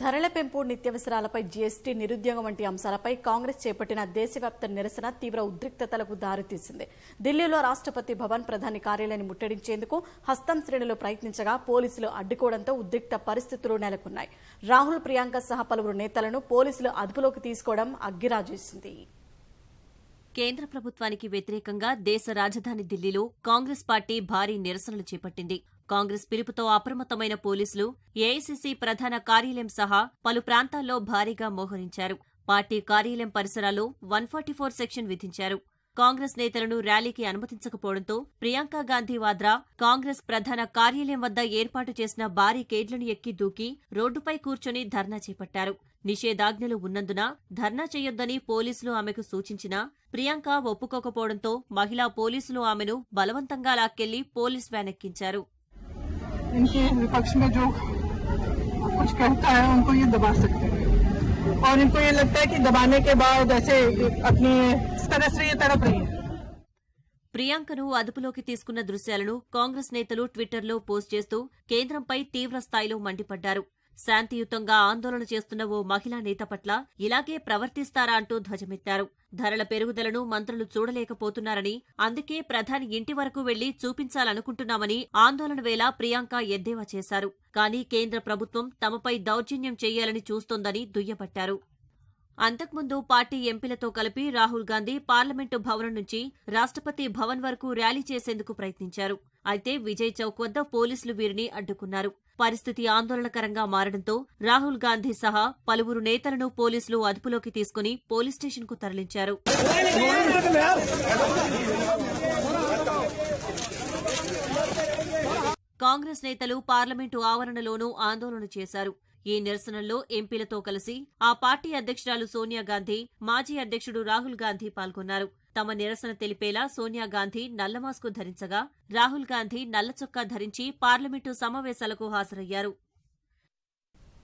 ధరల పెంపు నిత్యావసరాలపై జీఎస్టీ నిరుద్యోగం వంటి అంశాలపై కాంగ్రెస్ చేపట్టిన దేశవ్యాప్త నిరసన తీవ్ర ఉద్రిక్తతలకు దారితీసింది ఢిల్లీలో రాష్ట్రపతి భవన్ ప్రధాని కార్యాలయాన్ని ముట్టడించేందుకు హస్తం శ్రేణులు ప్రయత్నించగా పోలీసులు అడ్డుకోవడంతో ఉద్రిక్త పరిస్థితులు నెలకొన్నాయి రాహుల్ ప్రియాంక సహా పలువురు నేతలను పోలీసులు అదుపులోకి తీసుకోవడం అగ్గిరాజేసింది కేంద్ర ప్రభుత్వానికి వ్యతిరేకంగా దేశ రాజధాని ఢిల్లీలో కాంగ్రెస్ పార్టీ భారీ నిరసనలు చేపట్టింది కాంగ్రెస్ పిలుపుతో అప్రమత్తమైన పోలీసులు ఏఐసీసీ ప్రధాన కార్యాలయం సహా పలు ప్రాంతాల్లో భారీగా మోహరించారు పార్టీ కార్యాలయం పరిసరాల్లో వన్ ఫార్టీ ఫోర్ సెక్షన్ విధించారు కాంగ్రెస్ నేతలను ర్యాలీకి అనుమతించకపోవడంతో ప్రియాంక గాంధీ వాద్రా కాంగ్రెస్ ప్రధాన కార్యాలయం వద్ద ఏర్పాటు చేసిన భారీ కేడ్లను ఎక్కి దూకి రోడ్డుపై కూర్చొని ధర్నా చేపట్టారు నిషేధాజ్ఞలు ఉన్నందున ధర్నా చేయొద్దని పోలీసులు ఆమెకు సూచించినా ప్రియాంక ఒప్పుకోకపోవడంతో మహిళా పోలీసులు ఆమెను బలవంతంగా లాక్కెళ్లి పోలీస్ వ్యానెక్కించారు इनके विपक्ष में जो कुछ कहता है उनको ये दबा सकते हैं और इनको ये लगता है कि दबाने के बाद ऐसे अपनी इस तरह से ये तड़प रही है ప్రియాంకను అదుపులోకి తీసుకున్న దృశ్యాలను కాంగ్రెస్ నేతలు ట్విట్టర్లో పోస్ట్ చేస్తూ కేంద్రంపై తీవ్ర స్థాయిలో మండిపడ్డారు శాంతియుతంగా ఆందోళన చేస్తున్న ఓ మహిళా నేత పట్ల ఇలాగే ప్రవర్తిస్తారా అంటూ ధ్వజమెత్తారు ధరల పెరుగుదలను మంత్రులు చూడలేకపోతున్నారని అందుకే ప్రధాని ఇంటి వరకు వెళ్లి చూపించాలనుకుంటున్నామని ఆందోళన వేళ ప్రియాంక ఎద్దేవా చేశారు కానీ కేంద్ర ప్రభుత్వం తమపై దౌర్జన్యం చేయాలని చూస్తోందని దుయ్యబట్టారు అంతకుముందు పార్టీ ఎంపీలతో కలిపి రాహుల్ గాంధీ పార్లమెంటు భవనం నుంచి రాష్ట్రపతి భవన్ వరకు ర్యాలీ చేసేందుకు ప్రయత్నించారు అయితే విజయ్ చౌక్ వద్ద పోలీసులు వీరిని అడ్డుకున్నారు పరిస్థితి ఆందోళనకరంగా మారడంతో రాహుల్ గాంధీ సహా పలువురు నేతలను పోలీసులు అదుపులోకి తీసుకుని పోలీస్ స్టేషన్కు తరలించారు కాంగ్రెస్ నేతలు పార్లమెంటు ఆవరణలోనూ ఆందోళన చేశారు ఈ నిరసనల్లో ఎంపీలతో కలిసి ఆ పార్టీ అధ్యక్షురాలు సోనియా గాంధీ మాజీ అధ్యక్షుడు రాహుల్ గాంధీ పాల్గొన్నారు తమ నిరసన తెలిపేలా సోనియా గాంధీ మాస్కు ధరించగా రాహుల్ గాంధీ నల్ల చొక్కా ధరించి పార్లమెంటు సమావేశాలకు హాజరయ్యారు